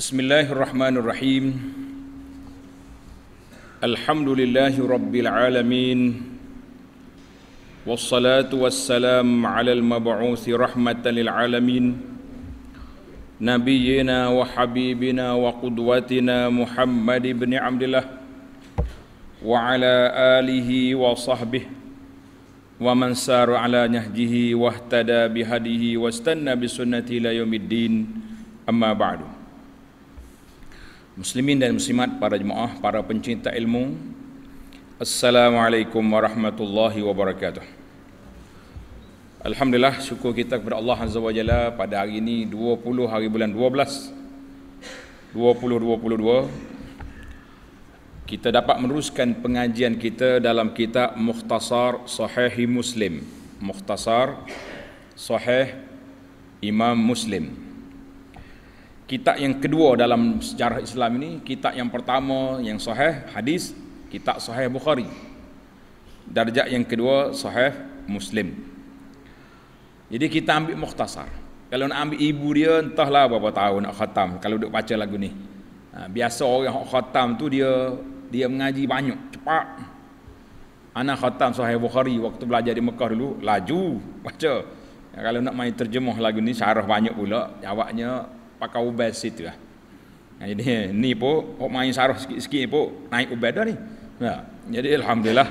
Bismillahirrahmanirrahim Alhamdulillahirrabbilalamin Wassalatu wassalam ala al-mab'uthi rahmatan lil'alamin Nabiyyina wa habibina wa qudwatina Muhammad ibn Abdullah Wa ala alihi wa sahbihi Wa man saru ala nyahjihi wa ihtada bihadihi Wa istanna bisunnati la yawmiddin Amma ba'du Muslimin dan muslimat para jemaah, para pencinta ilmu Assalamualaikum warahmatullahi wabarakatuh Alhamdulillah syukur kita kepada Allah Azza wa Jalla pada hari ini 20 hari bulan 12 2022 kita dapat meneruskan pengajian kita dalam kitab Mukhtasar Sahih Muslim Mukhtasar Sahih Imam Muslim Muslim kitab yang kedua dalam sejarah Islam ini kitab yang pertama yang sahih hadis kitab sahih Bukhari darjat yang kedua sahih Muslim jadi kita ambil mukhtasar kalau nak ambil ibu dia entahlah berapa tahun nak khatam kalau duk baca lagu ni ha, biasa orang yang khatam tu dia dia mengaji banyak cepat anak khatam sahih Bukhari waktu belajar di Mekah dulu laju baca kalau nak main terjemah lagu ni syarah banyak pula jawabnya pakai ubed situ lah. jadi ni pun hok main sarah sikit-sikit pun naik ubed dah ni. Ya. Jadi alhamdulillah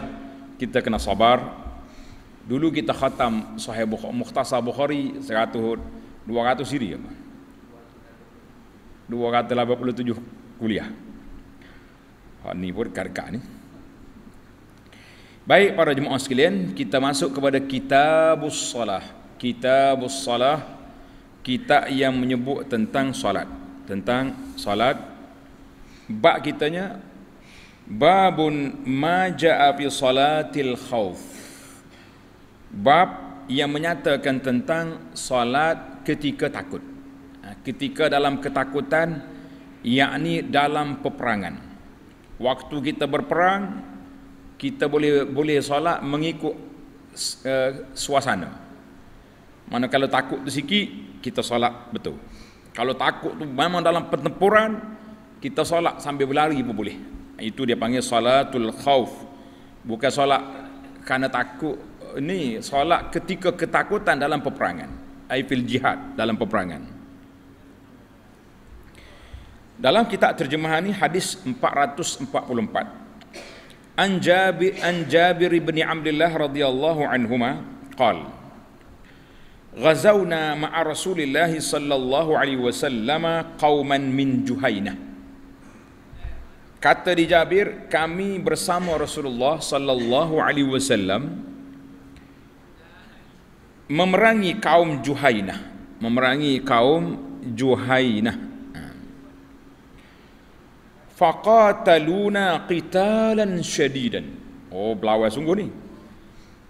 kita kena sabar. Dulu kita khatam Sahih Bukhari Mukhtasar Bukhari 100 200 siri ya. 287 kuliah. Ha ni pun karka ni. Baik para jemaah sekalian, kita masuk kepada kitabus salah. Kitabus salah. Kitabus salah kitab yang menyebut tentang solat tentang solat bab kitanya babun ma ja'a fi salatil khauf bab yang menyatakan tentang solat ketika takut ha, ketika dalam ketakutan yakni dalam peperangan waktu kita berperang kita boleh boleh solat mengikut uh, suasana mana kalau takut tu sikit kita solat betul. Kalau takut tu memang dalam pertempuran, kita solat sambil berlari pun boleh. Itu dia panggil solatul khauf. Bukan solat kerana takut. Ini solat ketika ketakutan dalam peperangan. fil jihad dalam peperangan. Dalam kitab terjemahan ini hadis 444. An Jabir an Jabir bin Abdullah radhiyallahu anhuma qala غزونا مع رسول Sallallahu Alaihi Wasallam, عليه min قوما Kata di Jabir, kami bersama Rasulullah sallallahu alaihi wasallam memerangi kaum Juhainah, memerangi kaum Juhainah. Faqataluna qitalan shadidan. Oh, belawa sungguh ni.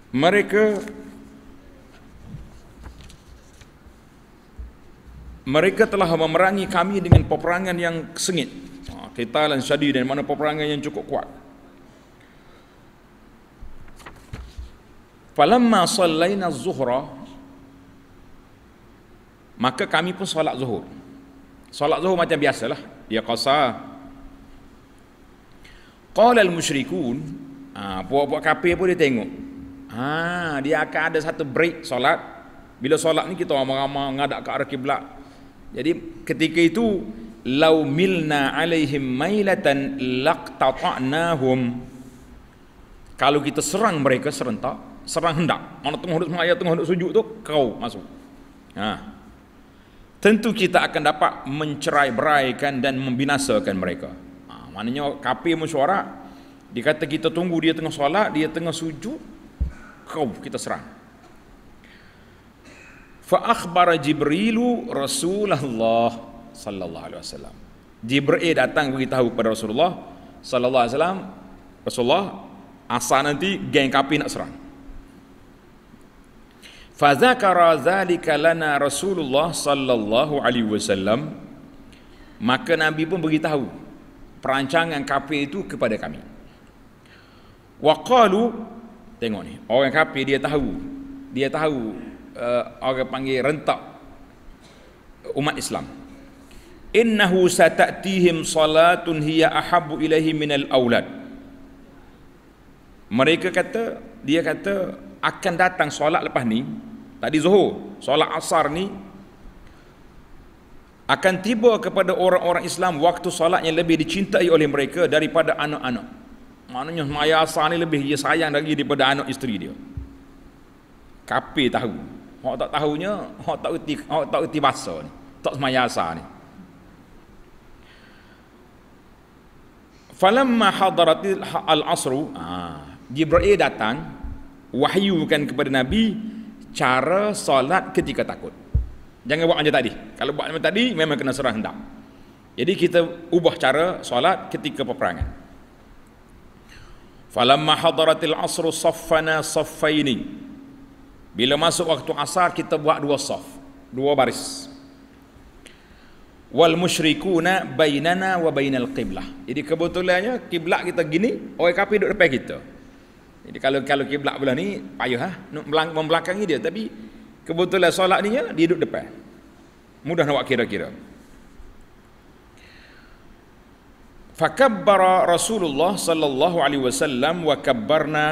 Mereka mereka telah memerangi kami dengan peperangan yang sengit ha, kita dan syadi dan mana peperangan yang cukup kuat falamma sallayna zuhra maka kami pun solat zuhur solat zuhur macam biasalah dia qasa qala al musyrikun ha, buat puak kafir pun dia tengok ha, dia akan ada satu break solat bila solat ni kita ramai-ramai ngadak ke arah kiblat jadi ketika itu lau milna alaihim mailatan laqtata'nahum. Kalau kita serang mereka serentak, serang hendak. Mana tengah duduk semayat, tengah duduk sujud tu, kau masuk. Ha. Tentu kita akan dapat mencerai beraikan dan membinasakan mereka. Ha. Maknanya kapi mesyuarat, dia kita tunggu dia tengah solat, dia tengah sujud, kau kita serang fa akhbara jibrilu rasulullah sallallahu alaihi wasallam jibril datang beritahu kepada rasulullah sallallahu alaihi wasallam rasulullah asal nanti geng kapi nak serang fa zakara zalika lana rasulullah sallallahu alaihi wasallam maka nabi pun beritahu perancangan kapi itu kepada kami wa qalu tengok ni orang kapi dia tahu dia tahu uh, orang panggil rentak umat Islam. Innahu satatihim salatun hiya ahabu ilahi minal aulad. Mereka kata, dia kata akan datang solat lepas ni, tadi Zuhur, solat Asar ni akan tiba kepada orang-orang Islam waktu solat yang lebih dicintai oleh mereka daripada anak-anak. Maknanya semaya Asar ni lebih dia sayang lagi daripada anak isteri dia. Kapir tahu. Hak tak tahunya, hak tak erti, hak tak erti bahasa ni. Tak semaya asar ni. Falamma hadaratil ha-, al-asr, ha, Jibril datang wahyukan kepada Nabi cara solat ketika takut. Jangan buat macam tadi. Kalau buat macam tadi memang kena serang hendak. Jadi kita ubah cara solat ketika peperangan. Falamma hadaratil asru saffana saffaini. Bila masuk waktu asar kita buat dua saf, dua baris. Wal musyrikuna bainana wa bainal qiblah. Jadi kebetulannya kiblat kita gini, orang kafir duduk depan kita. Jadi kalau kalau kiblat belah ni payah ah nak membelakangi dia tapi kebetulan solat ni ya, dia duduk depan. Mudah nak buat kira-kira. Fakabbara Rasulullah sallallahu alaihi wasallam wa kabbarna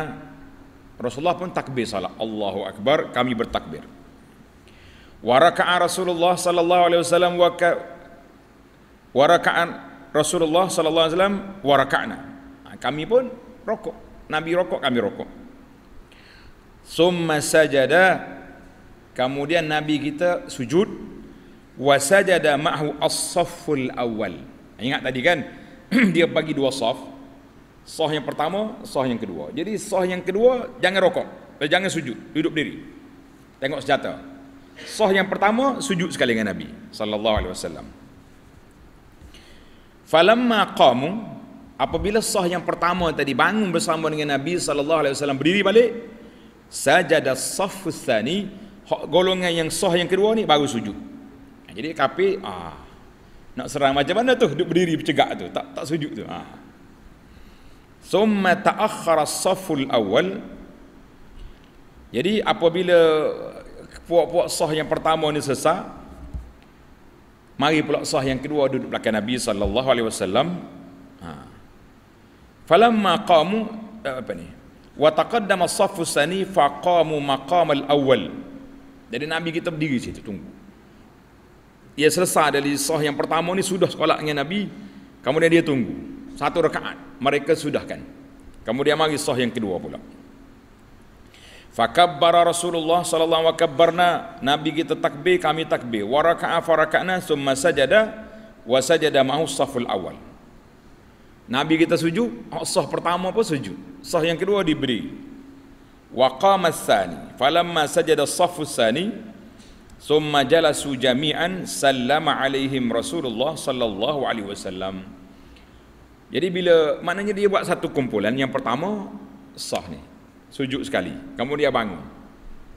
Rasulullah pun takbir salat. Allahu akbar, kami bertakbir. Wa raka'a Rasulullah sallallahu alaihi wasallam wa ka wa raka'an Rasulullah sallallahu alaihi wasallam wa raka'na. Ha, kami pun rokok. Nabi rokok, kami rokok. Summa sajada kemudian nabi kita sujud wa sajada ma'hu as-saffu al-awwal. Ingat tadi kan dia bagi dua saf. Soh yang pertama, soh yang kedua. Jadi soh yang kedua, jangan rokok. Eh, jangan sujud, duduk berdiri. Tengok senjata. Soh yang pertama, sujud sekali dengan Nabi. Sallallahu alaihi wasallam. Falamma qamu, apabila soh yang pertama tadi bangun bersama dengan Nabi sallallahu alaihi wasallam berdiri balik, sajada safus tsani, golongan yang soh yang kedua ni baru sujud. Jadi kafir ah nak serang macam mana tu duduk berdiri bercegak tu tak tak sujud tu ah. Thumma ta'akhara saful awal Jadi apabila puak-puak sah yang pertama ni sesak mari pula sah yang kedua duduk belakang Nabi saw. alaihi wasallam. Ha. Falamma qamu eh, apa ni? Wa taqaddama as-saffu sani fa qamu maqam al-awwal. Jadi Nabi kita berdiri situ tunggu. Dia selesai dari sah yang pertama ni sudah sekolah dengan Nabi, kemudian dia tunggu satu rakaat mereka sudahkan kemudian mari sah yang kedua pula fakabbara rasulullah sallallahu alaihi wasallam, nabi kita takbir kami takbir wa raka'a fa raka'na summa sajada wa sajada ma'a saful awal nabi kita sujud oh, sah pertama pun sujud sah yang kedua diberi wa qama tsani falamma sajada saffu tsani summa jalasu jami'an sallama alaihim rasulullah sallallahu alaihi wasallam jadi bila maknanya dia buat satu kumpulan yang pertama sah ni. Sujud sekali. Kamu dia bangun.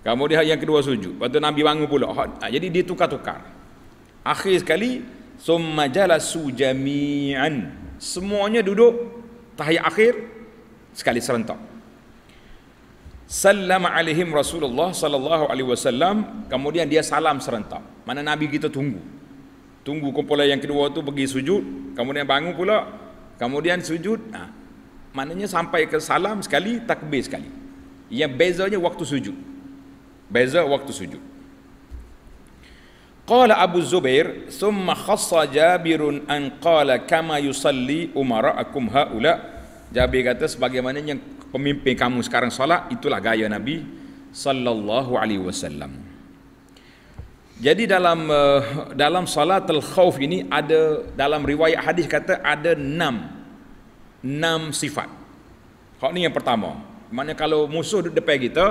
Kamu dia yang kedua sujud. Lepas tu Nabi bangun pula. Ha, ha, jadi dia tukar-tukar. Akhir sekali summa jalasu jami'an. Semuanya duduk tahiyat akhir sekali serentak. Sallam alaihim Rasulullah sallallahu alaihi wasallam kemudian dia salam serentak. Mana Nabi kita tunggu. Tunggu kumpulan yang kedua tu pergi sujud, kemudian bangun pula Kemudian sujud, ha. maknanya sampai ke salam sekali, takbir sekali. Yang bezanya waktu sujud. Beza waktu sujud. Qala Abu Zubair, summa khassa Jabirun an qala kama yusalli umara'akum haula. Jabir kata sebagaimana yang pemimpin kamu sekarang solat, itulah gaya Nabi sallallahu alaihi wasallam. Jadi dalam uh, dalam salat al-khauf ini ada dalam riwayat hadis kata ada enam enam sifat. Hak ni yang pertama. Maknanya kalau musuh duduk depan kita,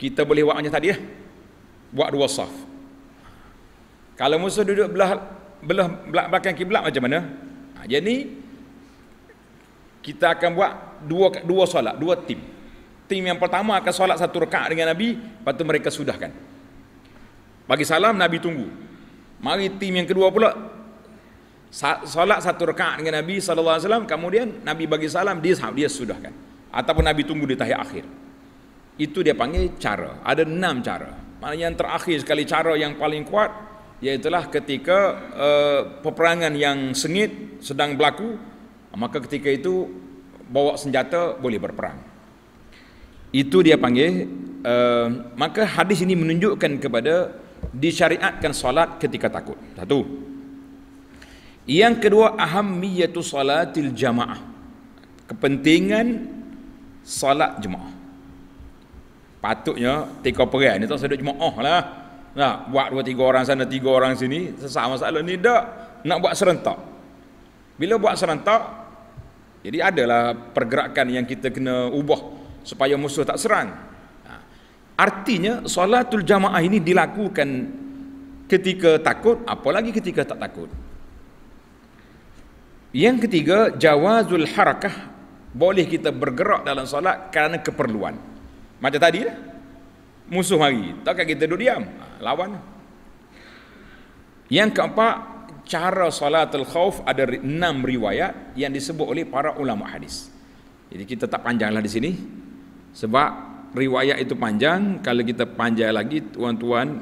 kita boleh buat macam tadi eh. Buat dua saf. Kalau musuh duduk belah belah belakang kiblat macam mana? Ha, jadi kita akan buat dua dua solat, dua tim. Tim yang pertama akan solat satu rakaat dengan Nabi, lepas tu mereka sudahkan. Bagi salam Nabi tunggu. Mari tim yang kedua pula. Salat satu rakaat dengan Nabi sallallahu alaihi wasallam kemudian Nabi bagi salam dia dia kan. Ataupun Nabi tunggu di tahiyat akhir. Itu dia panggil cara. Ada enam cara. Maknanya yang terakhir sekali cara yang paling kuat ialah ketika uh, peperangan yang sengit sedang berlaku maka ketika itu bawa senjata boleh berperang. Itu dia panggil uh, maka hadis ini menunjukkan kepada disyariatkan solat ketika takut. Satu. Yang kedua ahammiyatu salatil jamaah. Kepentingan salat jemaah. Patutnya tiga perang ni tak sedut jemaah oh lah. Nah, buat dua tiga orang sana, tiga orang sini, sesama masalah ni dak nak buat serentak. Bila buat serentak, jadi adalah pergerakan yang kita kena ubah supaya musuh tak serang. Artinya solatul jamaah ini dilakukan ketika takut apalagi ketika tak takut. Yang ketiga jawazul harakah boleh kita bergerak dalam solat kerana keperluan. Macam tadi lah. Musuh mari. Takkan kita duduk diam. Ha, lawan. Lah. Yang keempat, cara solatul khauf ada enam riwayat yang disebut oleh para ulama hadis. Jadi kita tak panjanglah di sini. Sebab riwayat itu panjang kalau kita panjang lagi tuan-tuan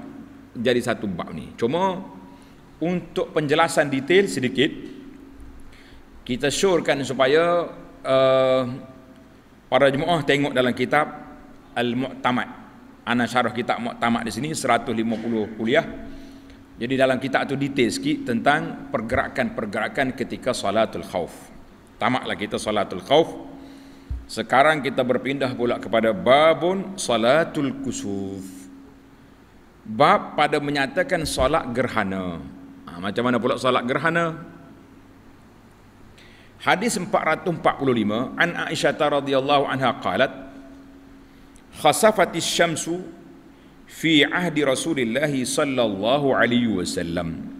jadi satu bab ni cuma untuk penjelasan detail sedikit kita syorkan supaya uh, para jemaah tengok dalam kitab Al-Mu'tamad ana syarah kitab Mu'tamad di sini 150 kuliah jadi dalam kitab tu detail sikit tentang pergerakan-pergerakan ketika salatul khauf Tamaklah kita salatul khauf sekarang kita berpindah pula kepada babun salatul kusuf. Bab pada menyatakan solat gerhana. Ha, macam mana pula solat gerhana? Hadis 445 An Aisyah radhiyallahu anha qalat Khasafatis syamsu fi ahdi Rasulullah sallallahu alaihi wasallam.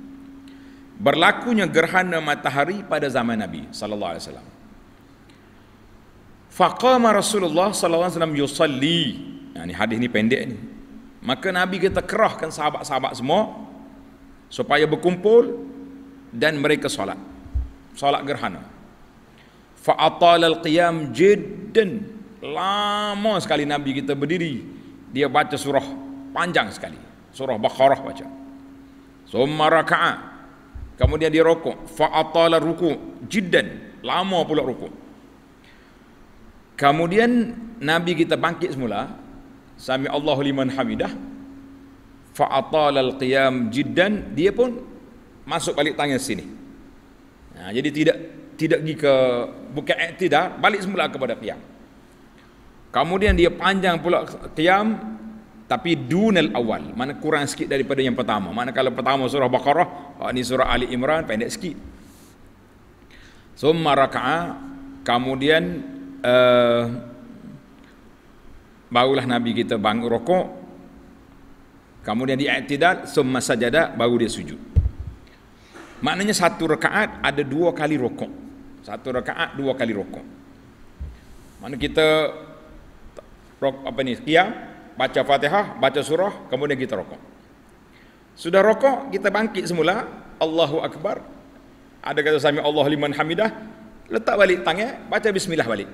Berlakunya gerhana matahari pada zaman Nabi sallallahu alaihi wasallam faqama rasulullah sallallahu alaihi wasallam yusalli nah, ni hadis ni pendek ni maka nabi kata kerahkan sahabat-sahabat semua supaya berkumpul dan mereka solat solat gerhana fa atala qiyam jiddan lama sekali nabi kita berdiri dia baca surah panjang sekali surah baqarah baca summa raka'a kemudian dia rukuk fa atala ruku jiddan lama pula rukuk Kemudian Nabi kita bangkit semula. Sami Allahu liman hamidah. Fa atala al-qiyam jiddan, dia pun masuk balik tangan sini. Nah, ha, jadi tidak tidak pergi ke bukan iktidar, balik semula kepada qiyam. Kemudian dia panjang pula qiyam tapi dunal awal, mana kurang sikit daripada yang pertama. Mana kalau pertama surah Baqarah, ini ha, surah Ali Imran pendek sikit. Summa raka'a, kemudian Eh, barulah Nabi kita bangun rokok kemudian dia iktidal summa sajadah baru dia sujud maknanya satu rekaat ada dua kali rokok satu rekaat dua kali rokok mana kita rok apa ni Kiam, baca Fatihah baca surah kemudian kita rokok sudah rokok kita bangkit semula Allahu akbar ada kata sami Allah liman hamidah letak balik tangan baca bismillah balik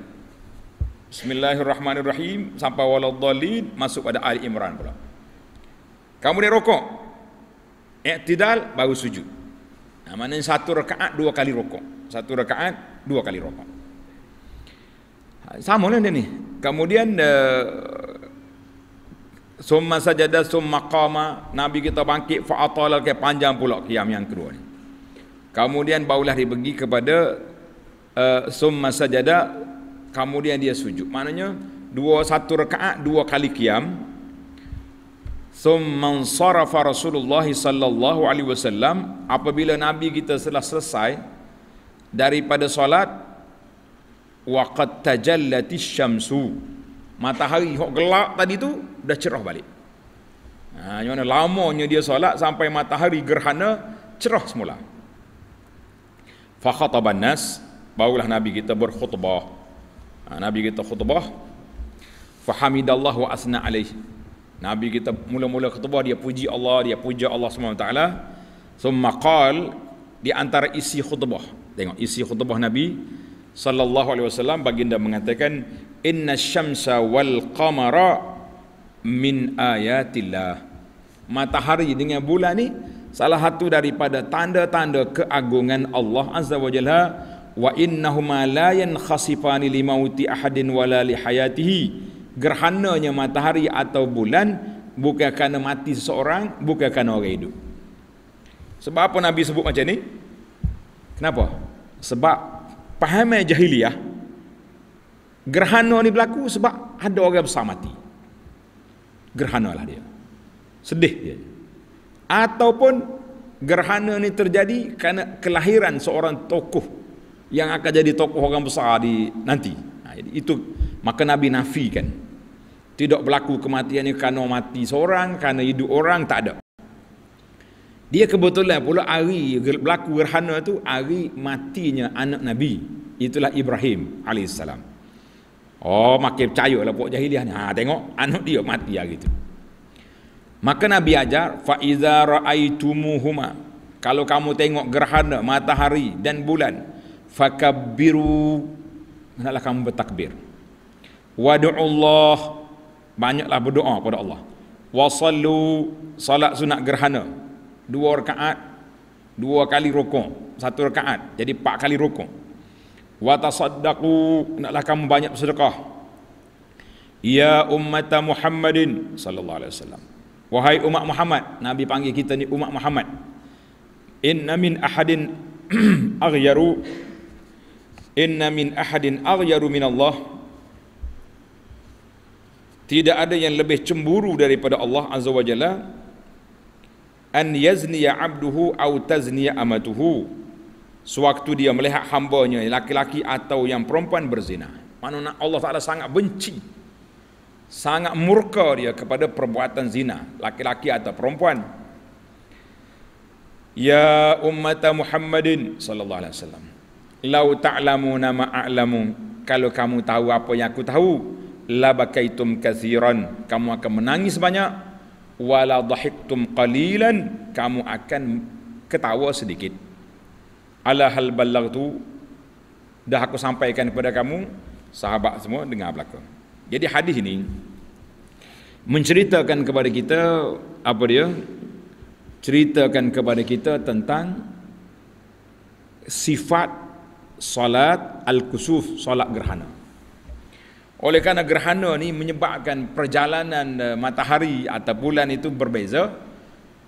Bismillahirrahmanirrahim sampai waladdallin masuk pada Ali Imran pula. Kamu ni rokok. Iktidal baru sujud. Nah, maknanya satu rakaat dua kali rokok. Satu rakaat dua kali rokok. Ha, sama lah dia ni. Kemudian eh, summa sajada summa qama nabi kita bangkit fa atala ke panjang pula kiam yang kedua ni. Kemudian baulah dia pergi kepada uh, summa sajada kemudian dia sujud. Maknanya dua satu rakaat dua kali kiam. Summa sarafa Rasulullah sallallahu alaihi wasallam apabila nabi kita telah selesai daripada solat waqad tajallati syamsu matahari hok gelap tadi tu dah cerah balik ha mana lamanya dia solat sampai matahari gerhana cerah semula fa khataban barulah nabi kita berkhutbah Ha, Nabi kita khutbah Fahamidallah wa asna alaih Nabi kita mula-mula khutbah Dia puji Allah, dia puja Allah SWT So qal Di antara isi khutbah Tengok isi khutbah Nabi Sallallahu alaihi wasallam baginda mengatakan Inna syamsa wal qamara Min ayatillah Matahari dengan bulan ni Salah satu daripada tanda-tanda keagungan Allah Azza wa Jalla wa innahuma la yankhasifani li mauti ahadin wala li hayatihi gerhananya matahari atau bulan bukan kerana mati seseorang bukan kerana orang hidup sebab apa nabi sebut macam ni kenapa sebab pahamai eh jahiliah gerhana ni berlaku sebab ada orang besar mati gerhana lah dia sedih dia ataupun gerhana ni terjadi kerana kelahiran seorang tokoh yang akan jadi tokoh orang besar di nanti. Nah, ha, itu maka Nabi nafikan. Tidak berlaku kematian ini kerana mati seorang, kerana hidup orang, tak ada. Dia kebetulan pula hari berlaku gerhana tu. hari matinya anak Nabi. Itulah Ibrahim AS. Oh, makin percaya lah puak jahiliah ni. Ha, tengok, anak dia mati hari itu. Maka Nabi ajar, فَإِذَا رَأَيْتُمُهُمَا Kalau kamu tengok gerhana matahari dan bulan, fakabbiru hendaklah kamu bertakbir wad'u Allah banyaklah berdoa kepada Allah wasallu salat sunat gerhana dua rakaat dua kali rukuk satu rakaat jadi empat kali rukuk wa tasaddaqu hendaklah kamu banyak bersedekah ya ummat Muhammadin sallallahu alaihi wasallam wahai umat Muhammad nabi panggil kita ni umat Muhammad inna min ahadin aghyaru Inna min ahadin aghyaru min Allah Tidak ada yang lebih cemburu daripada Allah Azza wa Jalla An yazniya abduhu au tazniya amatuhu Sewaktu dia melihat hambanya laki-laki atau yang perempuan berzina Manuna Allah Ta'ala sangat benci Sangat murka dia kepada perbuatan zina Laki-laki atau perempuan Ya ummata Muhammadin Sallallahu Alaihi Wasallam lau ta'lamu nama a'lamu kalau kamu tahu apa yang aku tahu la bakaitum kathiran kamu akan menangis banyak wala dhahiktum qalilan kamu akan ketawa sedikit ala hal ballagtu dah aku sampaikan kepada kamu sahabat semua dengar belakang jadi hadis ini menceritakan kepada kita apa dia ceritakan kepada kita tentang sifat salat al-kusuf salat gerhana oleh kerana gerhana ni menyebabkan perjalanan eh, matahari atau bulan itu berbeza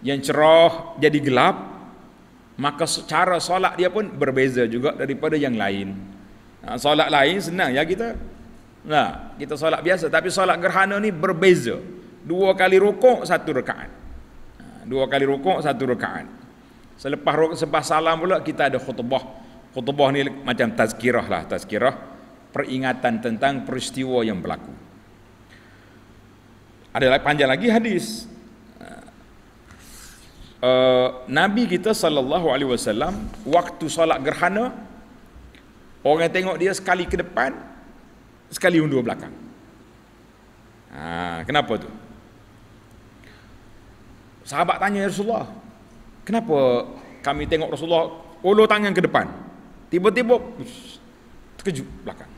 yang cerah jadi gelap maka cara solat dia pun berbeza juga daripada yang lain nah, ha, solat lain senang ya kita nah, kita solat biasa tapi solat gerhana ni berbeza dua kali rukuk satu rekaan ha, dua kali rukuk satu rekaan selepas rukuk sebab salam pula kita ada khutbah khutbah ni macam tazkirah lah tazkirah peringatan tentang peristiwa yang berlaku ada lagi panjang lagi hadis uh, Nabi kita sallallahu alaihi wasallam waktu salat gerhana orang tengok dia sekali ke depan sekali undur belakang ha, kenapa tu sahabat tanya ya Rasulullah kenapa kami tengok Rasulullah ulur tangan ke depan Tiba-tiba terkejut belakang.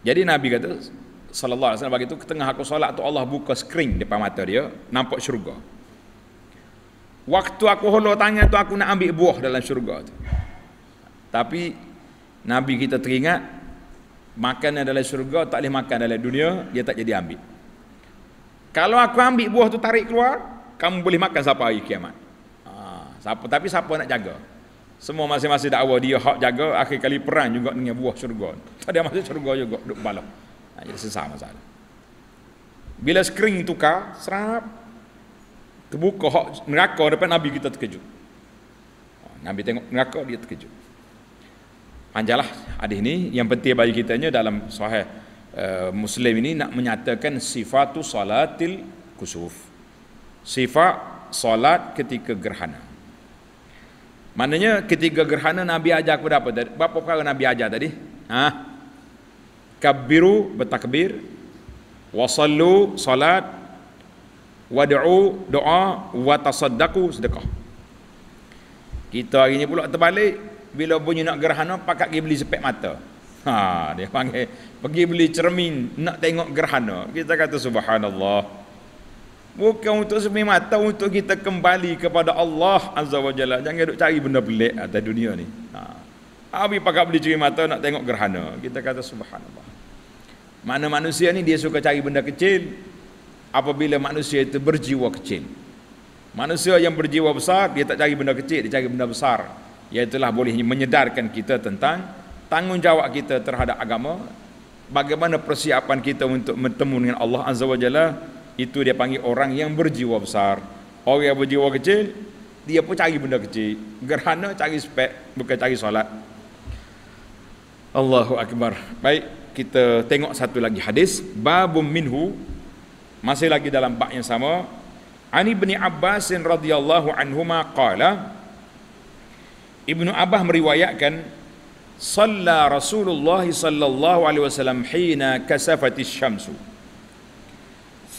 Jadi Nabi kata sallallahu alaihi wasallam bagi tengah aku solat tu Allah buka screen depan mata dia, nampak syurga. Waktu aku hulur tangan tu aku nak ambil buah dalam syurga tu. Tapi Nabi kita teringat makan yang dalam syurga tak boleh makan dalam dunia, dia tak jadi ambil. Kalau aku ambil buah tu tarik keluar, kamu boleh makan sampai hari kiamat. Ha, siapa, tapi siapa nak jaga? Semua masing-masing dakwa dia hak jaga akhir kali perang juga dengan buah syurga. Tak ada masuk syurga juga duk balak. Ha, jadi sesama masalah. Bila skrin tukar, serap terbuka hak neraka depan Nabi kita terkejut. Ha, Nabi tengok neraka dia terkejut. Anjalah ha, hadis ini yang penting bagi kita dalam sahih eh, Muslim ini nak menyatakan sifatu salatil kusuf. Sifat salat ketika gerhana. Maknanya ketiga gerhana Nabi ajar kepada apa tadi? Berapa perkara Nabi ajar tadi? Ha? Kabiru bertakbir. Wasallu salat. Wadu doa. Watasaddaku sedekah. Kita hari ini pula terbalik. Bila bunyi nak gerhana, pakat pergi beli sepek mata. Ha, dia panggil pergi beli cermin nak tengok gerhana. Kita kata subhanallah. Bukan untuk semai mata untuk kita kembali kepada Allah Azza wa Jalla. Jangan duk cari benda pelik atas dunia ni. Ha. Abi pakai beli cermin mata nak tengok gerhana. Kita kata subhanallah. Mana manusia ni dia suka cari benda kecil apabila manusia itu berjiwa kecil. Manusia yang berjiwa besar dia tak cari benda kecil, dia cari benda besar. Iaitulah boleh menyedarkan kita tentang tanggungjawab kita terhadap agama, bagaimana persiapan kita untuk bertemu dengan Allah Azza wa Jalla itu dia panggil orang yang berjiwa besar orang yang berjiwa kecil dia pun cari benda kecil gerhana cari spek bukan cari solat Allahu Akbar baik kita tengok satu lagi hadis babum minhu masih lagi dalam bab yang sama Ani bin Abbas radhiyallahu anhuma qala Ibnu Abbas meriwayatkan Salla Rasulullah sallallahu alaihi wasallam hina kasafatish syamsu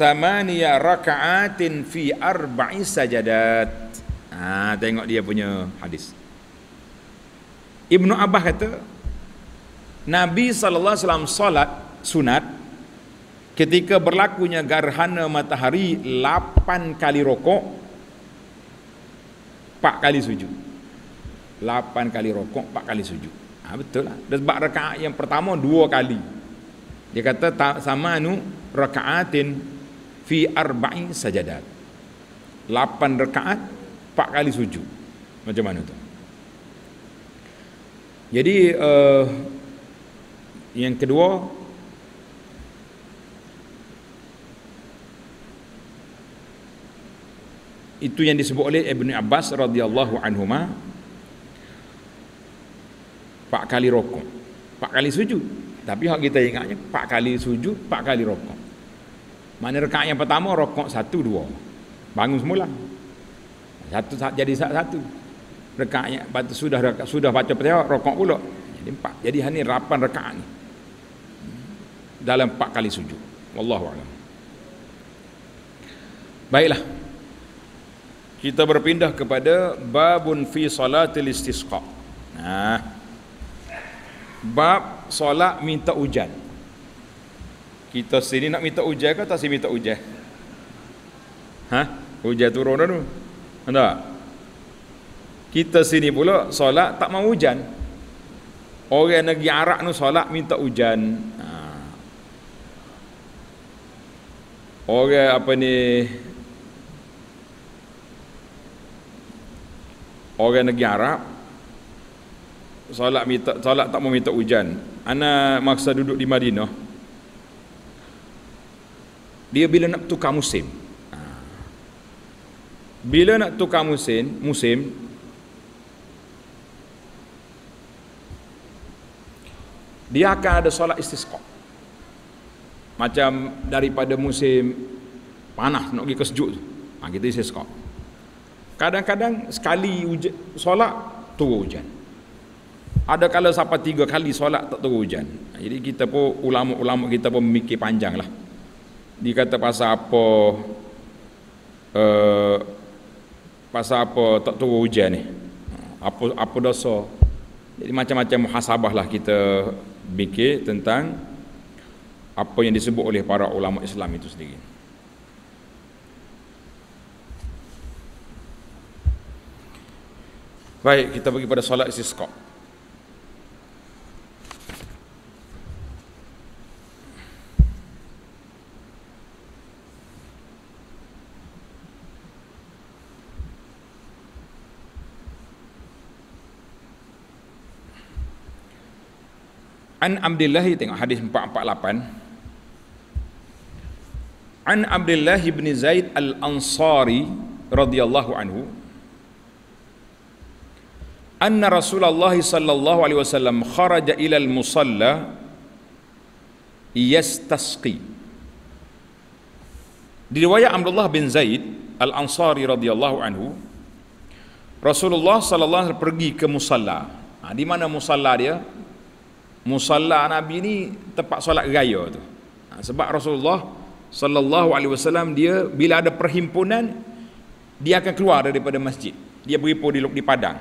samaniya raka'atin fi arba'i sajadat. Ha, tengok dia punya hadis. Ibnu Abbas kata, Nabi SAW salat sunat ketika berlakunya garhana matahari lapan kali rokok, empat kali sujud. Lapan kali rokok, empat kali sujud. Ha, betul lah. Sebab rakaat yang pertama dua kali. Dia kata sama anu rakaatin fi arba'i sajadat. 8 rakaat 4 kali sujud. Macam mana tu? Jadi uh, yang kedua itu yang disebut oleh Ibnu Abbas radhiyallahu anhuma 4 kali rukuk, 4 kali sujud. Tapi hak kita ingatnya 4 kali sujud, 4 kali rukuk. Mana rekaat yang pertama rokok satu dua. Bangun semula. Satu jadi satu. satu. Rekaat yang sudah sudah baca petiwa rokok pula. Jadi empat. Jadi hari ini rapan rekaat ni. Dalam empat kali sujud. Wallahu a'lam. Baiklah. Kita berpindah kepada babun fi salatil istisqa. Nah. Bab solat minta hujan kita sini nak minta hujan ke tak sini minta hujan? Ha? Hujan turun dah tu. Tak? Kita sini pula solat tak mau hujan. Orang negeri Arab ni solat minta hujan. Ha. Orang apa ni orang negeri Arab solat minta solat tak mau minta hujan. Ana maksa duduk di Madinah dia bila nak tukar musim ha. bila nak tukar musim musim dia akan ada solat istisqa macam daripada musim panas nak pergi ke sejuk tu ha, kita istisqa kadang-kadang sekali hujan, solat turun hujan ada kalau sampai tiga kali solat tak turun hujan jadi kita pun ulama-ulama kita pun mikir panjang lah dikata pasal apa uh, pasal apa tak turun hujan ni apa apa dosa jadi macam-macam muhasabah lah kita fikir tentang apa yang disebut oleh para ulama Islam itu sendiri Baik, kita pergi pada solat istisqa. An Abdullah tengok hadis 448. An Abdullah bin Zaid Al-Ansari radhiyallahu anhu anna Rasulullah sallallahu alaihi wasallam kharaja ila al-musalla yastasqi. Di riwayat Abdullah bin Zaid Al-Ansari radhiyallahu anhu Rasulullah sallallahu alaihi wasallam pergi ke musalla. Ha, di mana musalla dia? musalla Nabi ni tempat solat raya tu. Ha, sebab Rasulullah sallallahu alaihi wasallam dia bila ada perhimpunan dia akan keluar daripada masjid. Dia beripu di di padang.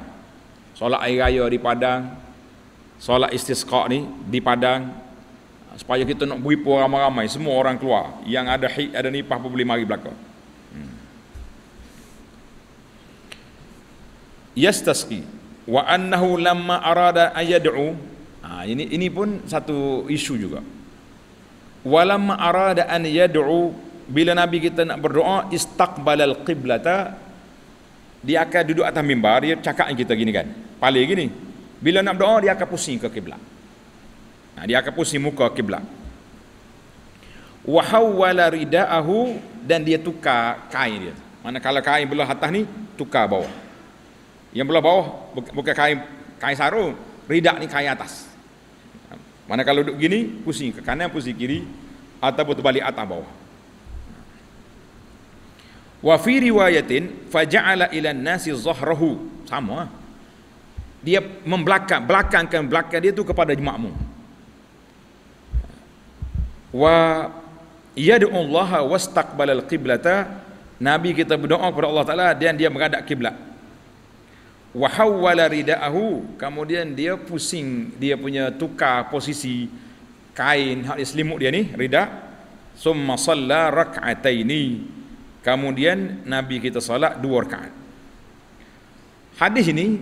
Solat air raya di padang. Solat istisqa ni di padang. Ha, supaya kita nak beripu ramai-ramai semua orang keluar. Yang ada hik ada nipah pun boleh mari belakang. Hmm. Yastasqi wa annahu lamma arada ayad'u Ha, ini ini pun satu isu juga. Walam arada an yad'u bila nabi kita nak berdoa istaqbalal qiblata dia akan duduk atas mimbar dia cakap kita gini kan. Paling gini. Bila nak berdoa dia akan pusing ke kiblat. Ha, dia akan pusing muka kiblat. Wahawwala rida'ahu dan dia tukar kain dia. Mana kalau kain belah atas ni tukar bawah. Yang belah bawah bukan kain kain sarung, ridak ni kain atas. Mana kalau duduk gini, pusing ke kanan, pusing kiri ataupun terbalik atas bawah. Wa fi riwayatin faja'ala ila nasi zahrahu. Sama lah. Dia membelakang, belakangkan belakang dia tu kepada jemaahmu. Wa yad'u Allah wastaqbala al-qiblata. Nabi kita berdoa kepada Allah Taala dan dia menghadap kiblat wa hawwala ridaahu kemudian dia pusing dia punya tukar posisi kain hak selimut dia ni rida summa salla rak'ataini kemudian nabi kita solat dua rakaat hadis ini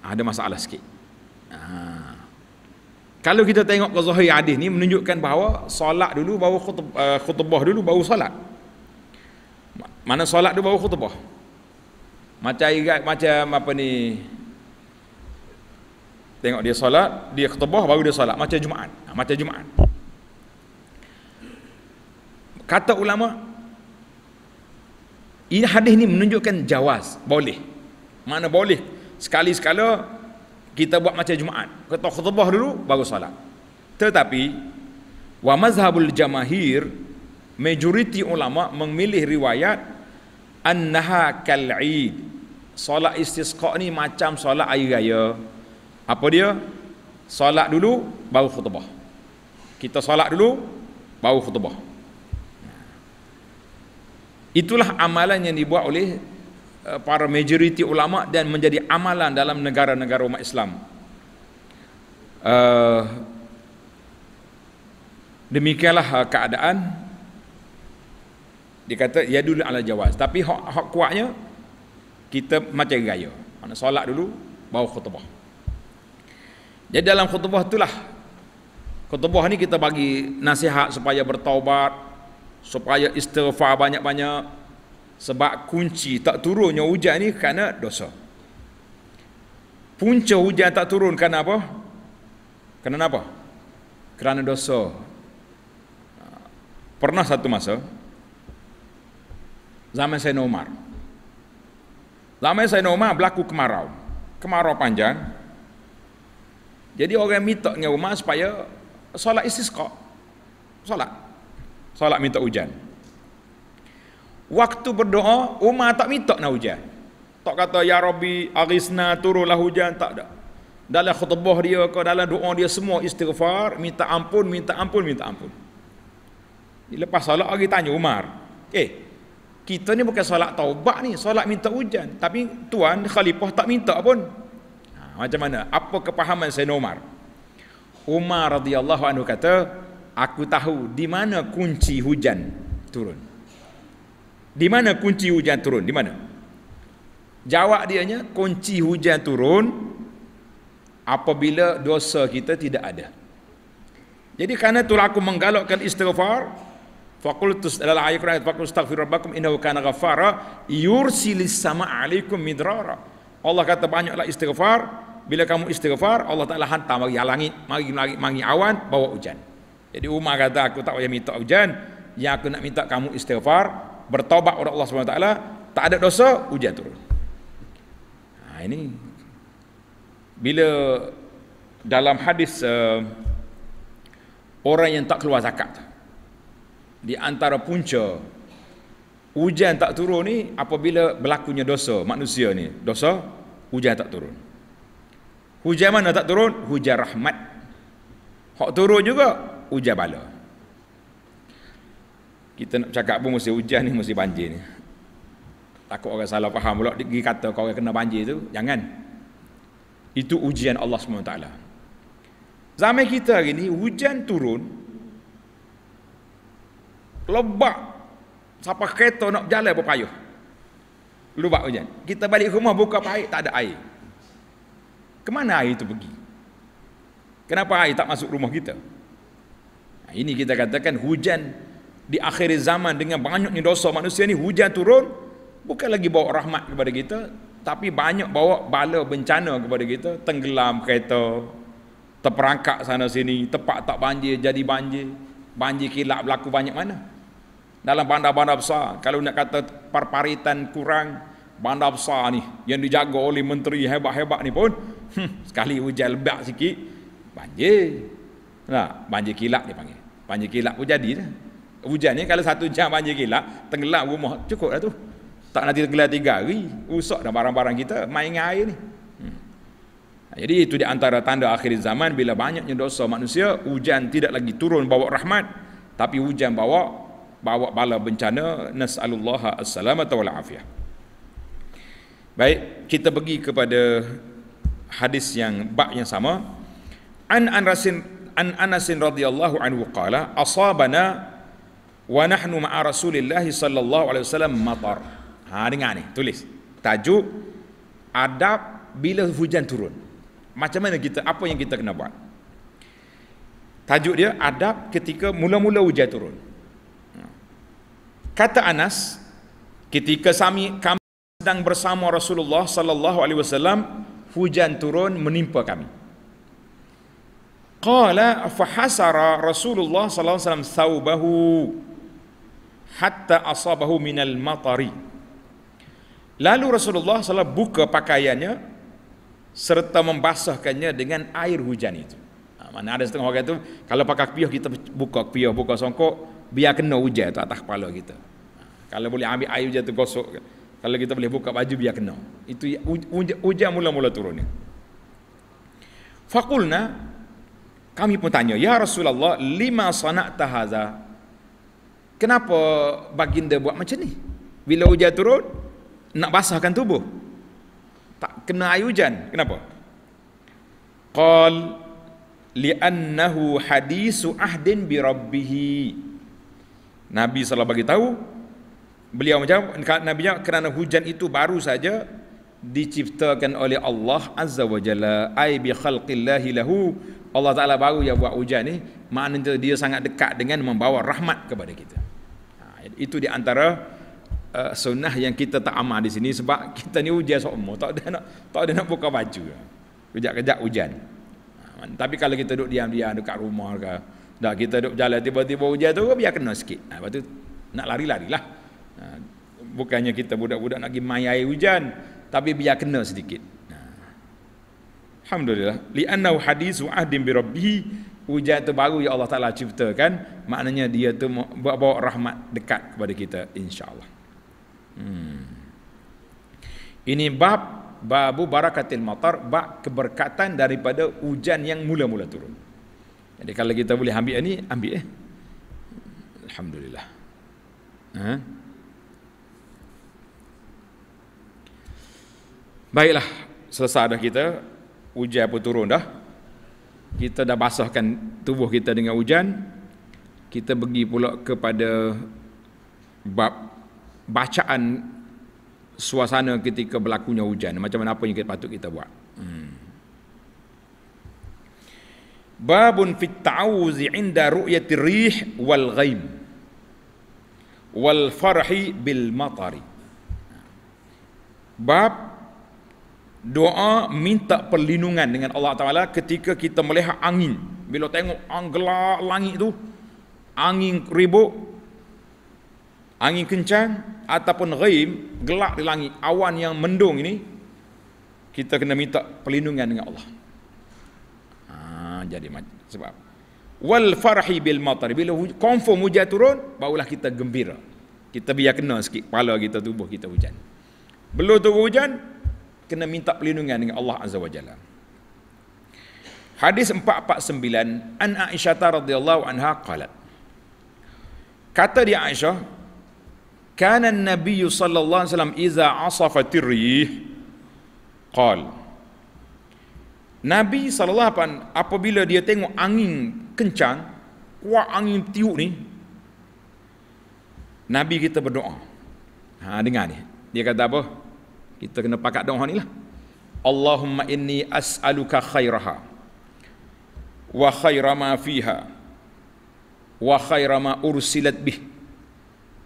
ada masalah sikit ha. kalau kita tengok ke zahir hadis ni menunjukkan bahawa solat dulu baru khutbah, eh, khutbah dulu baru solat mana solat dulu baru khutbah macam irat macam apa ni tengok dia solat dia khutbah baru dia solat macam jumaat ha, macam jumaat kata ulama ini hadis ni menunjukkan jawaz boleh mana boleh sekali sekala kita buat macam jumaat kata khutbah dulu baru solat tetapi wa mazhabul jamahir majoriti ulama memilih riwayat annaha kal'id solat istisqa ni macam solat air raya. Apa dia? Solat dulu baru khutbah. Kita solat dulu baru khutbah. Itulah amalan yang dibuat oleh eh, para majoriti ulama dan menjadi amalan dalam negara-negara umat Islam. Uh, demikianlah eh, keadaan dikata yadul ala jawaz tapi hak, hak kuatnya kita macam gaya mana solat dulu baru khutbah jadi dalam khutbah itulah khutbah ni kita bagi nasihat supaya bertaubat supaya istighfar banyak-banyak sebab kunci tak turunnya hujan ni kerana dosa punca hujan tak turun kerana apa kerana apa kerana dosa pernah satu masa zaman saya Umar Lama saya Umar berlaku kemarau. Kemarau panjang. Jadi orang minta dengan Umar supaya solat istisqa. Solat. Solat minta hujan. Waktu berdoa, Umar tak minta nak hujan. Tak kata, Ya Rabbi, Arisna, turunlah hujan. Tak ada. Dalam khutbah dia, ke, dalam doa dia semua istighfar, minta ampun, minta ampun, minta ampun. Lepas solat, lagi tanya Umar. Eh, kita ni bukan solat taubat ni solat minta hujan tapi tuan khalifah tak minta pun ha, macam mana apa kepahaman Sayyidina Umar Umar radhiyallahu anhu kata aku tahu di mana kunci hujan turun di mana kunci hujan turun di mana jawab dia nya, kunci hujan turun apabila dosa kita tidak ada jadi kerana itulah aku menggalakkan istighfar Fakultus dalam ayat Quran Fakultus takfir rabbakum innahu kana ghafara yursilis sama alaikum midrara. Allah kata banyaklah istighfar. Bila kamu istighfar, Allah taklah hantar bagi langit, mari langit mangi awan bawa hujan. Jadi Umar kata aku tak payah minta hujan, yang aku nak minta kamu istighfar, bertobat kepada Allah Subhanahu Taala, tak ada dosa, hujan turun. Ha, ini bila dalam hadis uh, orang yang tak keluar zakat di antara punca hujan tak turun ni apabila berlakunya dosa manusia ni dosa hujan tak turun hujan mana tak turun hujan rahmat hak turun juga hujan bala kita nak cakap pun mesti hujan ni mesti banjir ni takut orang salah faham pula dia kata kau orang kena banjir tu jangan itu ujian Allah SWT zaman kita hari ni hujan turun lebak siapa kereta nak berjalan pun payuh lubak hujan kita balik rumah buka air tak ada air Kemana air itu pergi kenapa air tak masuk rumah kita nah, ini kita katakan hujan di akhir zaman dengan banyaknya dosa manusia ni hujan turun bukan lagi bawa rahmat kepada kita tapi banyak bawa bala bencana kepada kita tenggelam kereta terperangkap sana sini tempat tak banjir jadi banjir banjir kilat berlaku banyak mana dalam bandar-bandar besar. Kalau nak kata parparitan kurang, bandar besar ni yang dijaga oleh menteri hebat-hebat ni pun, hmm, sekali hujan lebat sikit, banjir. Nah, ha, banjir kilat dia panggil. Banjir kilat pun jadi dah. Hujan ni kalau satu jam banjir kilat, tenggelam rumah cukup lah tu. Tak nanti tenggelam tiga hari, rusak dah barang-barang kita, main dengan air ni. Hmm. Ha, jadi itu di antara tanda akhir zaman bila banyaknya dosa manusia, hujan tidak lagi turun bawa rahmat, tapi hujan bawa bawa bala bencana nasallallahu assalamata wal afiyah baik kita pergi kepada hadis yang bab yang sama an an rasin an anas radhiyallahu anhu qala asabana wa nahnu ma'a rasulillahi sallallahu alaihi wasallam matar ha dengar ni tulis tajuk adab bila hujan turun macam mana kita apa yang kita kena buat tajuk dia adab ketika mula-mula hujan turun Kata Anas, ketika kami, sedang bersama Rasulullah sallallahu alaihi wasallam, hujan turun menimpa kami. Qala fa hasara Rasulullah sallallahu alaihi wasallam thawbahu hatta asabahu minal matari. Lalu Rasulullah sallallahu alaihi wasallam buka pakaiannya serta membasahkannya dengan air hujan itu. Ha, mana ada setengah orang itu kalau pakai piah kita buka piah buka songkok biar kena hujan tu atas kepala kita. Kalau boleh ambil air hujan tu gosok. Kalau kita boleh buka baju biar kena. Itu hujan ya, mula-mula turun. Fakulna, kami pun tanya, Ya Rasulullah, lima sanak tahaza, kenapa baginda buat macam ni? Bila hujan turun, nak basahkan tubuh. Tak kena air hujan. Kenapa? Qal, li'annahu hadisu ahdin bi rabbihi. Nabi salah bagi tahu beliau menjawab, Nabi jawab kerana hujan itu baru saja diciptakan oleh Allah Azza wa Jalla ai bi khalqillahi lahu Allah Taala baru yang buat hujan ni maknanya dia sangat dekat dengan membawa rahmat kepada kita. Ha, itu di antara uh, sunnah yang kita tak amal di sini sebab kita ni hujan seumur tak ada nak tak ada nak buka baju. Kejap-kejap hujan. Ha, tapi kalau kita duduk diam-diam dekat rumah ke Dah kita duduk jalan tiba-tiba hujan tu biar kena sikit. Ha, lepas tu nak lari-larilah. Ha, bukannya kita budak-budak nak pergi main air hujan tapi biar kena sedikit. Ha. Alhamdulillah. Li'annahu hadithu ahdin bi hujan tu baru ya Allah Taala cipta kan maknanya dia tu bawa rahmat dekat kepada kita insyaallah. Hmm. Ini bab babu barakatil matar, bab keberkatan daripada hujan yang mula-mula turun. Jadi kalau kita boleh ambil ini ambil eh. Alhamdulillah. Ha? Baiklah, selesai dah kita. Hujan pun turun dah. Kita dah basahkan tubuh kita dengan hujan. Kita pergi pula kepada bab bacaan suasana ketika berlakunya hujan. Macam mana apa yang kita patut kita buat. Babun fit ta'awuzi inda ru'yati rih wal ghaim wal farhi bil matari. Bab doa minta perlindungan dengan Allah Taala ketika kita melihat angin. Bila tengok anggelak langit tu, angin ribut, angin kencang ataupun ghaim gelak di langit, awan yang mendung ini kita kena minta perlindungan dengan Allah memang jadi sebab wal farhi bil matar bila hu- confirm hujan turun barulah kita gembira kita biar kena sikit kepala kita tubuh kita hujan belum turun hujan kena minta perlindungan dengan Allah azza wajalla hadis 449 an aisyah radhiyallahu anha qalat kata dia aisyah kana an nabiy sallallahu alaihi wasallam iza asafatir qala Nabi SAW apabila dia tengok angin kencang, kuat angin tiup ni, Nabi kita berdoa. Ha, dengar ni. Dia kata apa? Kita kena pakat doa ni lah. Allahumma inni as'aluka khairaha wa khaira ma fiha wa khaira ma ursilat bih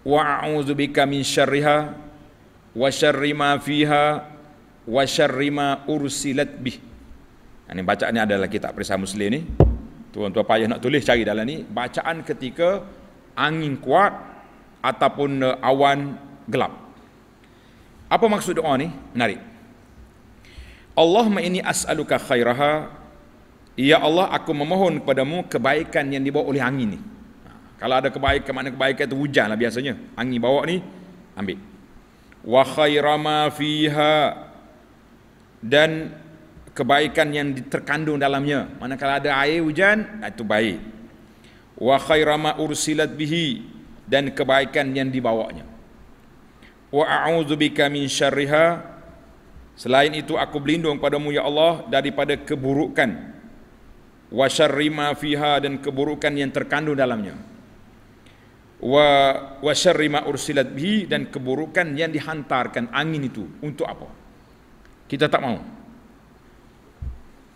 wa a'udzu min syarriha wa syarri ma fiha wa syarri ma ursilat bih ini ha, bacaan ini adalah kitab Perisai Muslim ni. Tuan-tuan payah nak tulis cari dalam ni. Bacaan ketika angin kuat ataupun eh, awan gelap. Apa maksud doa ni? Menarik. Allahumma inni as'aluka khairaha. Ya Allah, aku memohon kepadamu kebaikan yang dibawa oleh angin ni. Ha, kalau ada kebaikan, mana kebaikan itu hujan lah biasanya. Angin bawa ni, ambil. Wa khairama fiha. Dan kebaikan yang terkandung dalamnya. mana kalau ada air hujan, ah, itu baik. Wa khairama ma ursilat bihi dan kebaikan yang dibawanya. Wa a'udzu bika min syarriha. Selain itu aku berlindung padamu ya Allah daripada keburukan. Wa syarri ma fiha dan keburukan yang terkandung dalamnya. Wa wa syarri ma ursilat bihi dan keburukan yang dihantarkan angin itu untuk apa? Kita tak mau.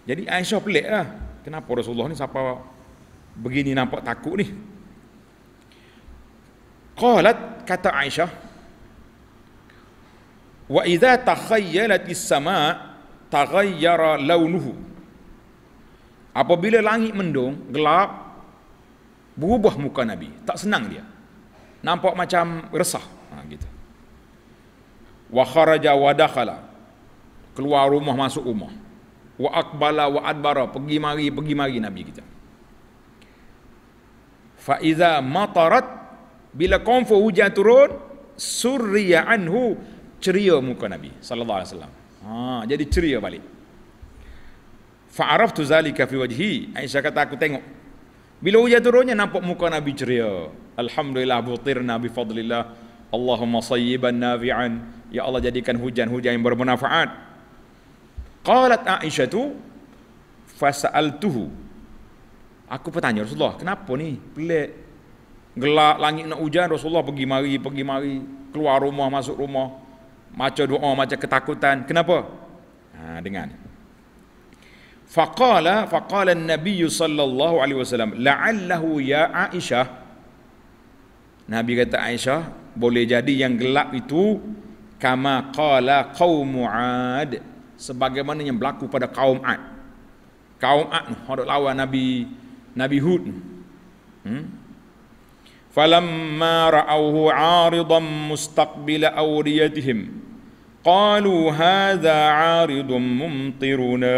Jadi Aisyah pelik lah. Kenapa Rasulullah ni siapa begini nampak takut ni? Qalat kata Aisyah. Wa idha takhayyalat sama taghayyara launuhu. Apabila langit mendung, gelap, berubah muka Nabi. Tak senang dia. Nampak macam resah. Ha, gitu. Wa kharaja wa dakhala. Keluar rumah masuk rumah wa aqbala wa adbara pergi mari pergi mari nabi kita fa iza matarat bila konfo hujan turun surriya anhu ceria muka nabi sallallahu alaihi wasallam ha jadi ceria balik fa araftu zalika fi wajhi aisyah kata aku tengok bila hujan turunnya nampak muka nabi ceria alhamdulillah butirna bi fadlillah Allahumma sayyiban nafi'an ya Allah jadikan hujan-hujan yang bermanfaat Qalat Aisyah tu tuh. Aku bertanya Rasulullah, kenapa ni pelik? Gelak langit nak hujan, Rasulullah pergi mari, pergi mari, keluar rumah, masuk rumah, macam doa, macam ketakutan. Kenapa? Ha, dengan. Faqala, faqala Nabi sallallahu alaihi wasallam, la'allahu ya Aisyah. Nabi kata Aisyah, boleh jadi yang gelap itu kama qala qaumu 'ad sebagaimana yang berlaku pada kaum Ad. Kaum Ad ni hendak lawan Nabi Nabi Hud. Hmm. Falamma ra'awhu 'aridan mustaqbila awriyatihim qalu hadha 'aridun mumtiruna.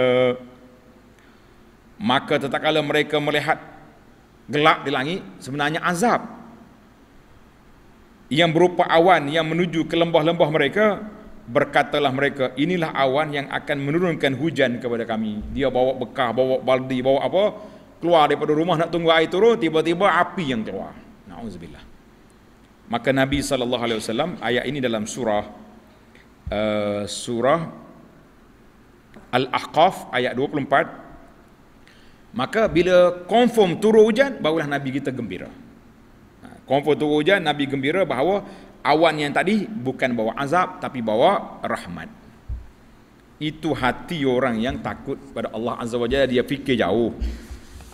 Maka tatkala mereka melihat gelap di langit sebenarnya azab yang berupa awan yang menuju ke lembah-lembah mereka berkatalah mereka inilah awan yang akan menurunkan hujan kepada kami dia bawa bekah bawa baldi bawa apa keluar daripada rumah nak tunggu air turun tiba-tiba api yang keluar Nauzubillah. maka nabi sallallahu alaihi wasallam ayat ini dalam surah uh, surah al-ahqaf ayat 24 maka bila confirm turun hujan barulah nabi kita gembira confirm turun hujan nabi gembira bahawa awan yang tadi bukan bawa azab tapi bawa rahmat. Itu hati orang yang takut pada Allah Azza wajalla dia fikir jauh.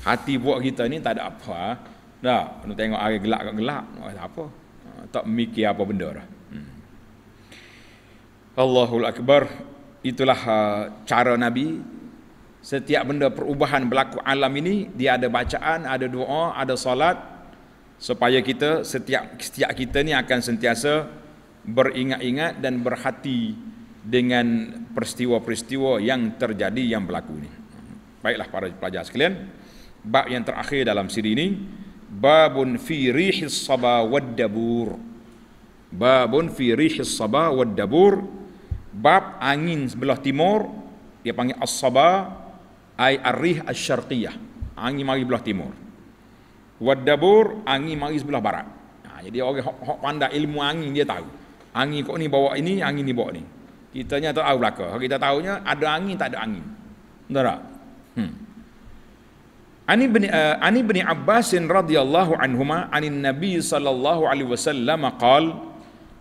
Hati buat kita ni tak ada apa. Dah, kena tengok air gelap kat gelap, tak apa. Ha, tak mikir apa benda dah. Hmm. Allahul Akbar. Itulah ha, cara Nabi setiap benda perubahan berlaku alam ini dia ada bacaan, ada doa, ada solat supaya kita setiap setiap kita ni akan sentiasa beringat-ingat dan berhati dengan peristiwa-peristiwa yang terjadi yang berlaku ini. Baiklah para pelajar sekalian, bab yang terakhir dalam siri ini babun fi rihis saba wad dabur. Babun fi rihis saba wad dabur. Bab angin sebelah timur dia panggil as-saba ai ar-rih asy-syarqiyah. Angin mari belah timur. Wadabur angin mari sebelah barat. Ha, jadi orang hok, hok pandai ilmu angin dia tahu. Angin kok ni bawa ini, angin ni bawa ni. Kita nya tak tahu belaka. kita tahunya ada angin tak ada angin. Betul tak? Hmm. Ani bin uh, Ani bin Abbas radhiyallahu anhuma Ani Nabi sallallahu alaihi wasallam qal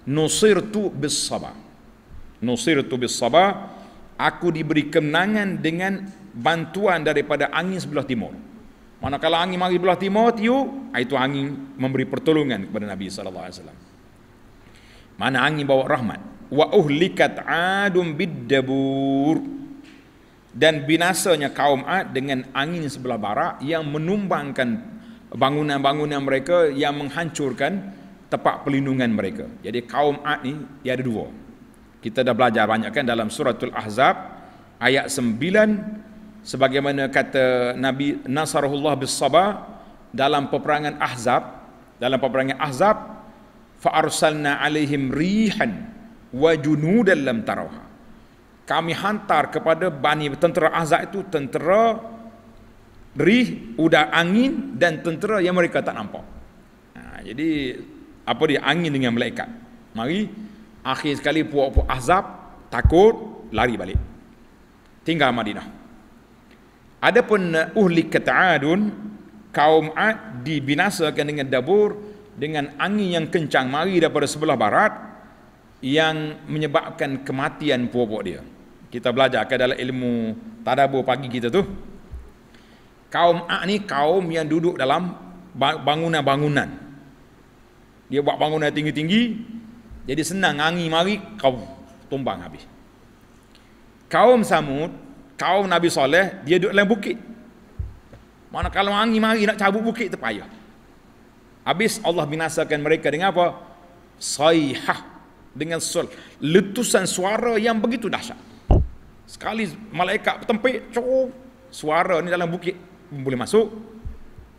nusirtu bis sabah. Nusirtu bis sabah aku diberi kemenangan dengan bantuan daripada angin sebelah timur. Manakala angin mari belah timur tiup, itu angin memberi pertolongan kepada Nabi sallallahu alaihi wasallam. Mana angin bawa rahmat? Wa uhlikat adum biddabur. Dan binasanya kaum Ad dengan angin sebelah barat yang menumbangkan bangunan-bangunan mereka yang menghancurkan tempat pelindungan mereka. Jadi kaum Ad ni dia ada dua. Kita dah belajar banyak kan dalam suratul Ahzab ayat sebagaimana kata Nabi Nasarullah bis Sabah dalam peperangan Ahzab dalam peperangan Ahzab fa arsalna alaihim rihan wa junudan lam tarawha kami hantar kepada bani tentera Ahzab itu tentera rih udah angin dan tentera yang mereka tak nampak nah, ha, jadi apa dia angin dengan malaikat mari akhir sekali puak-puak Ahzab takut lari balik tinggal Madinah Adapun eh, uhli kata'adun kaum Ad dibinasakan dengan dabur dengan angin yang kencang mari daripada sebelah barat yang menyebabkan kematian puak-puak dia. Kita belajar ke dalam ilmu tadabur pagi kita tu. Kaum Ad ni kaum yang duduk dalam bangunan-bangunan. Dia buat bangunan tinggi-tinggi. Jadi senang angin mari kaum tumbang habis. Kaum Samud kaum Nabi Saleh dia duduk dalam bukit. Mana kalau angin mari nak cabut bukit terpayah. Habis Allah binasakan mereka dengan apa? Sayhah dengan sul. letusan suara yang begitu dahsyat. Sekali malaikat bertempik, cukup suara ni dalam bukit boleh masuk.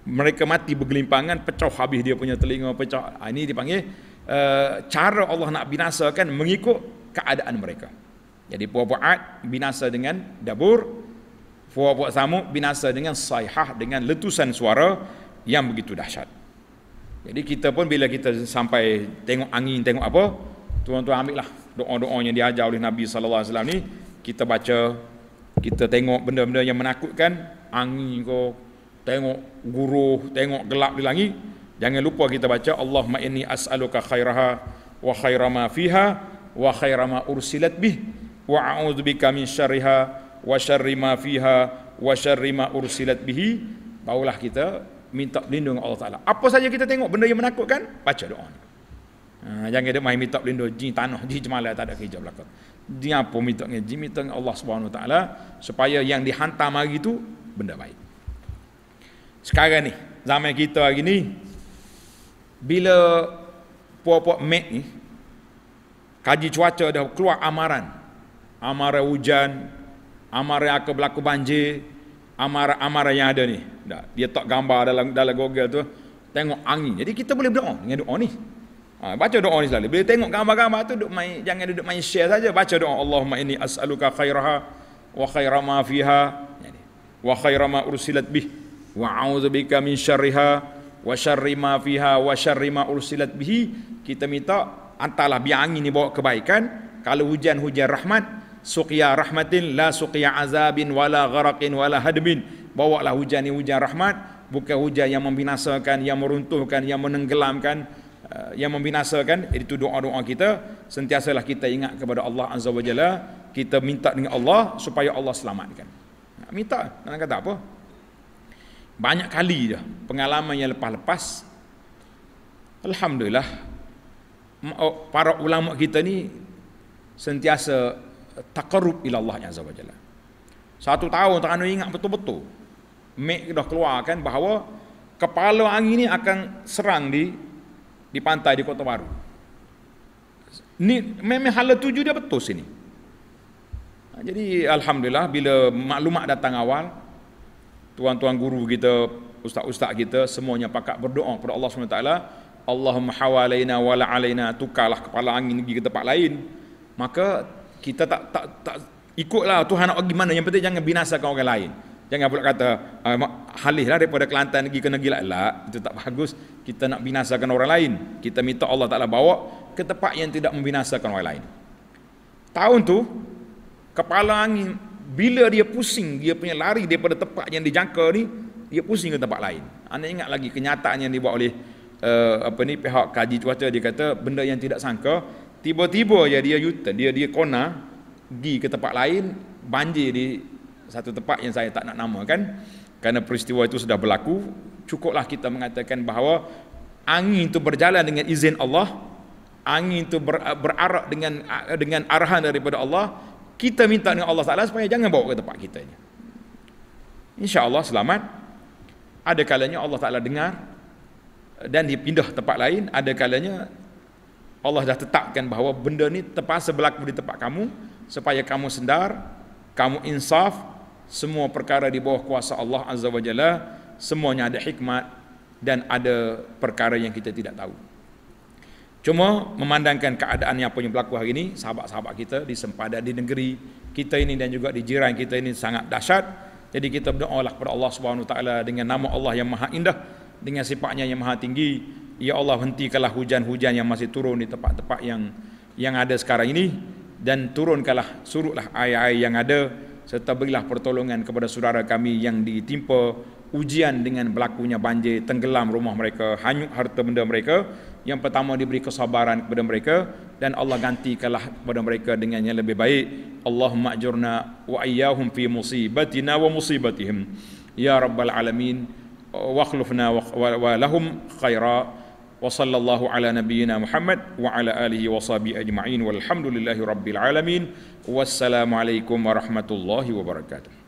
Mereka mati bergelimpangan, pecah habis dia punya telinga, pecah. Ah, ini dipanggil eh, cara Allah nak binasakan mengikut keadaan mereka. Jadi puak-puak Ad binasa dengan Dabur, puak-puak Samud binasa dengan Saihah dengan letusan suara yang begitu dahsyat. Jadi kita pun bila kita sampai tengok angin tengok apa, tuan-tuan ambil doa-doa yang diajar oleh Nabi saw. ni, kita baca, kita tengok benda-benda yang menakutkan, angin ke, tengok guruh, tengok gelap di langit, jangan lupa kita baca Allahumma inni as'aluka khairaha wa khairama fiha wa khairama ursilat bih wa a'udzu bika min syarriha wa syarri ma fiha wa syarri ma ursilat bihi Baulah kita minta pelindung Allah Taala apa saja kita tengok benda yang menakutkan baca doa ha, jangan ada main minta pelindung jin tanah jin cemala tak ada kerja belaka dia apa minta dengan jin minta dengan Allah Subhanahu Taala supaya yang dihantar mari tu benda baik sekarang ni zaman kita hari ni bila puak-puak mek ni kaji cuaca dah keluar amaran Amara hujan, amarah akan berlaku banjir, amara amarah yang ada ni. dah dia tak gambar dalam dalam Google tu. Tengok angin. Jadi kita boleh berdoa dengan doa ni. Ha, baca doa ni selalu. Bila tengok gambar-gambar tu, duk main, jangan duduk main share saja. Baca doa. Allahumma inni as'aluka khairaha wa khaira ma fiha wa khaira ma ursilat bih wa a'udzubika min syarriha wa syarri ma fiha wa syarri ma ursilat bihi. Kita minta antalah biar angin ni bawa kebaikan. Kalau hujan, hujan rahmat suqya rahmatin la suqya azabin wala gharaqin wala hadbin bawalah hujan ni hujan rahmat bukan hujan yang membinasakan yang meruntuhkan yang menenggelamkan eh, yang membinasakan itu doa-doa kita sentiasalah kita ingat kepada Allah azza wajalla kita minta dengan Allah supaya Allah selamatkan minta nak kata apa banyak kali je pengalaman yang lepas-lepas alhamdulillah oh, para ulama kita ni sentiasa taqarrub ila Allah azza wa jalla. Satu tahun tak anu ingat betul-betul. Mek dah keluarkan bahawa kepala angin ni akan serang di di pantai di Kota Baru. Ni memang hala tuju dia betul sini. Ha, jadi alhamdulillah bila maklumat datang awal tuan-tuan guru kita, ustaz-ustaz kita semuanya pakat berdoa kepada Allah SWT Allahumma hawalaina wala alaina tukarlah kepala angin pergi ke tempat lain maka kita tak tak tak ikutlah Tuhan nak pergi mana yang penting jangan binasakan orang lain jangan pula kata uh, lah, daripada Kelantan pergi ke negeri lalak itu tak bagus kita nak binasakan orang lain kita minta Allah Ta'ala bawa ke tempat yang tidak membinasakan orang lain tahun tu kepala angin bila dia pusing dia punya lari daripada tempat yang dijangka ni dia pusing ke tempat lain anda ingat lagi kenyataan yang dibuat oleh uh, apa ni pihak kaji cuaca dia kata benda yang tidak sangka Tiba-tiba ya dia yuta, dia dia kona pergi ke tempat lain, banjir di satu tempat yang saya tak nak nama kan, karena peristiwa itu sudah berlaku, cukuplah kita mengatakan bahawa angin itu berjalan dengan izin Allah, angin itu ber, berarak dengan dengan arahan daripada Allah, kita minta dengan Allah Taala supaya jangan bawa ke tempat kita ini. Insya-Allah selamat. Ada kalanya Allah Taala dengar dan dipindah tempat lain, ada kalanya Allah dah tetapkan bahawa benda ni terpaksa berlaku di tempat kamu supaya kamu sedar, kamu insaf semua perkara di bawah kuasa Allah Azza wa Jalla semuanya ada hikmat dan ada perkara yang kita tidak tahu. Cuma memandangkan keadaan yang punya berlaku hari ini, sahabat-sahabat kita di sempadan di negeri kita ini dan juga di jiran kita ini sangat dahsyat. Jadi kita berdoa lah kepada Allah Subhanahu Taala dengan nama Allah yang Maha Indah, dengan sifatnya yang Maha Tinggi, Ya Allah hentikanlah hujan-hujan yang masih turun di tempat-tempat yang yang ada sekarang ini dan turunkanlah surutlah air-air yang ada serta berilah pertolongan kepada saudara kami yang ditimpa ujian dengan berlakunya banjir, tenggelam rumah mereka, hanyut harta benda mereka. Yang pertama diberi kesabaran kepada mereka dan Allah gantikanlah kepada mereka dengan yang lebih baik. Allahumma ajurna wa iyyahum fi musibatina wa musibatihim. Ya rabbal alamin wa khlufna wa lahum khairan. وصلى الله على نبينا محمد وعلى آله وصحبه أجمعين والحمد لله رب العالمين والسلام عليكم ورحمة الله وبركاته